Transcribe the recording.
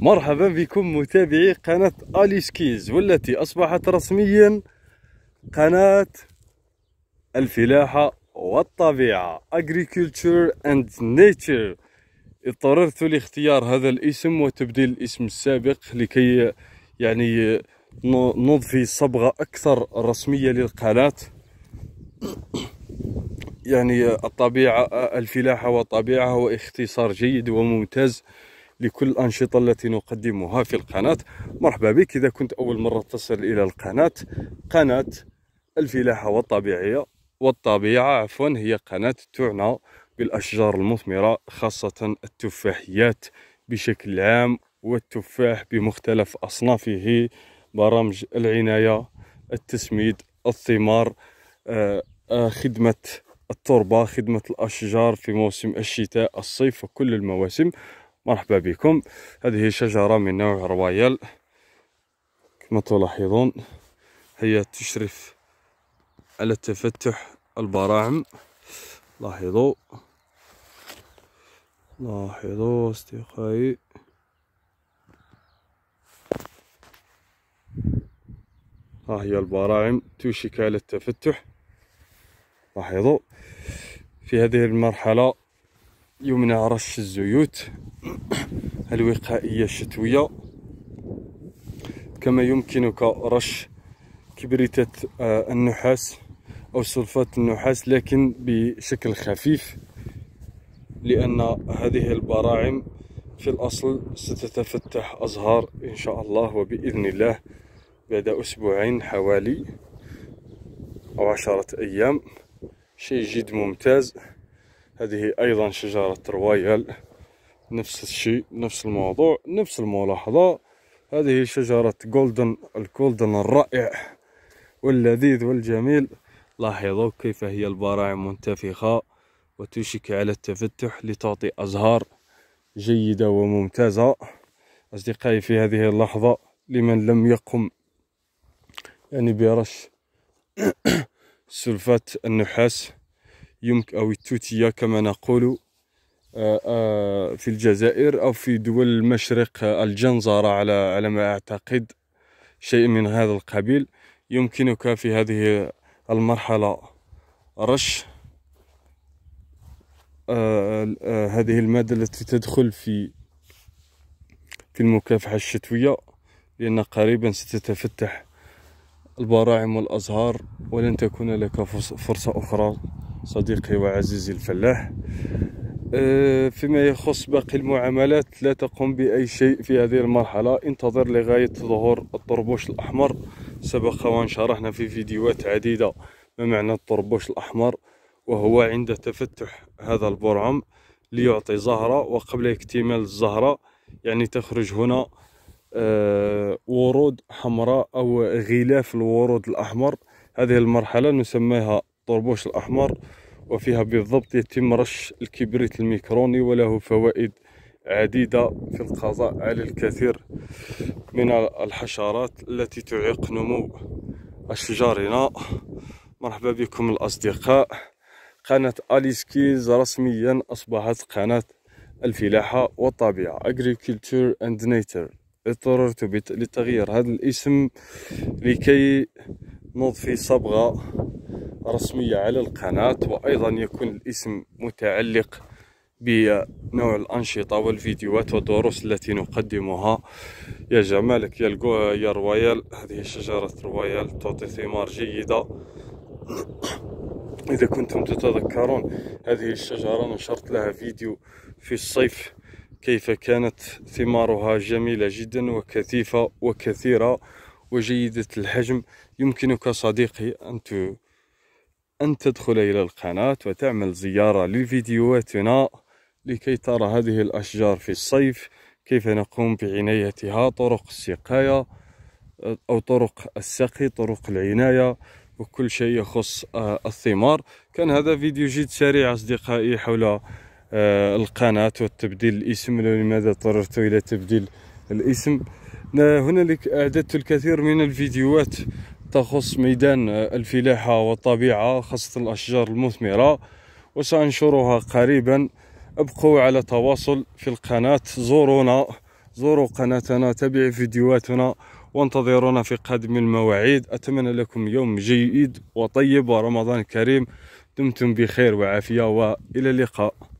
مرحبا بكم متابعي قناة أليسكيز والتي أصبحت رسميا قناة الفلاحة والطبيعة Agriculture and Nature اضطررت لاختيار هذا الاسم وتبديل الاسم السابق لكي يعني نضفي صبغة أكثر رسمية للقناة يعني الطبيعة الفلاحة والطبيعة هو اختصار جيد وممتاز لكل الأنشطة التي نقدمها في القناة مرحبا بك إذا كنت أول مرة تصل إلى القناة قناة الفلاحة والطبيعية والطبيعة عفوا هي قناة تعنى بالأشجار المثمرة خاصة التفاحيات بشكل عام والتفاح بمختلف أصنافه برامج العناية التسميد الثمار آه، آه، خدمة التربة خدمة الأشجار في موسم الشتاء الصيف وكل المواسم مرحبا بكم هذه شجرة من نوع رويال كما تلاحظون هي تشرف على تفتح البراعم لاحظوا لاحظوا أصدقائي ها هي البراعم توشك على التفتح لاحظوا في هذه المرحلة يمنع رش الزيوت الوقائية الشتوية كما يمكنك رش كبريتات آه، النحاس أو سلفات النحاس لكن بشكل خفيف لأن هذه البراعم في الأصل ستتفتح أزهار إن شاء الله وبإذن الله بعد أسبوعين حوالي أو عشرة أيام شيء جد ممتاز هذه ايضا شجرة رويال نفس الشيء نفس الموضوع نفس الملاحظة هذه شجرة جولدن الجولدن الرائع واللذيذ والجميل لاحظوا كيف هي البراعم منتفخة وتشك على التفتح لتعطي أزهار جيدة وممتازة أصدقائي في هذه اللحظة لمن لم يقم يعني برش سلفات النحاس يمكن أو التوتية كما نقول آه، آه، في الجزائر أو في دول المشرق الجنزرة على على ما أعتقد شيء من هذا القبيل يمكنك في هذه المرحلة رش آه، هذه المادة التي تدخل في في المكافحة الشتوية لأن قريبا ستتفتح البراعم والأزهار ولن تكون لك فرصة أخرى صديقي وعزيزي الفلاح آه، فيما يخص باقي المعاملات لا تقوم بأي شيء في هذه المرحلة انتظر لغاية ظهور الطربوش الأحمر سبق وأن شرحنا في فيديوهات عديدة ما معنى الطربوش الأحمر وهو عند تفتح هذا البرعم ليعطي زهرة وقبل اكتمال الزهرة يعني تخرج هنا آه، ورود حمراء أو غلاف الورود الأحمر هذه المرحلة نسميها الطربوش الأحمر وفيها بالضبط يتم رش الكبريت الميكروني وله فوائد عديدة في القضاء على الكثير من الحشرات التي تعيق نمو أشجارنا مرحبا بكم الأصدقاء قناة أليسكيز رسميا أصبحت قناة الفلاحة والطبيعة Agriculture and Nature اضطررت لتغيير هذا الاسم لكي نضفي صبغة رسمية على القناة وأيضا يكون الاسم متعلق بنوع الأنشطة والفيديوهات والدروس التي نقدمها يا جمالك يا الجو يا رويال هذه شجرة رويال تعطي ثمار جيدة إذا كنتم تتذكرون هذه الشجرة نشرت لها فيديو في الصيف كيف كانت ثمارها جميلة جدا وكثيفة وكثيرة وجيدة الحجم يمكنك صديقي أن أن تدخل إلى القناة وتعمل زيارة لفيديوهاتنا لكي ترى هذه الأشجار في الصيف كيف نقوم بعنايتها طرق السقاية آه، أو طرق السقي طرق العناية وكل شيء يخص آه، الثمار كان هذا فيديو جد سريع أصدقائي حول آه، القناة والتبديل الاسم لماذا اضطررت إلى تبديل الاسم هنالك أعددت الكثير من الفيديوهات تخص ميدان الفلاحة والطبيعة خاصة الأشجار المثمرة وسأنشرها قريبا ابقوا على تواصل في القناة زورونا زوروا قناتنا تابعوا فيديوهاتنا وانتظرونا في قادم المواعيد أتمنى لكم يوم جيد وطيب ورمضان كريم دمتم بخير وعافية وإلى اللقاء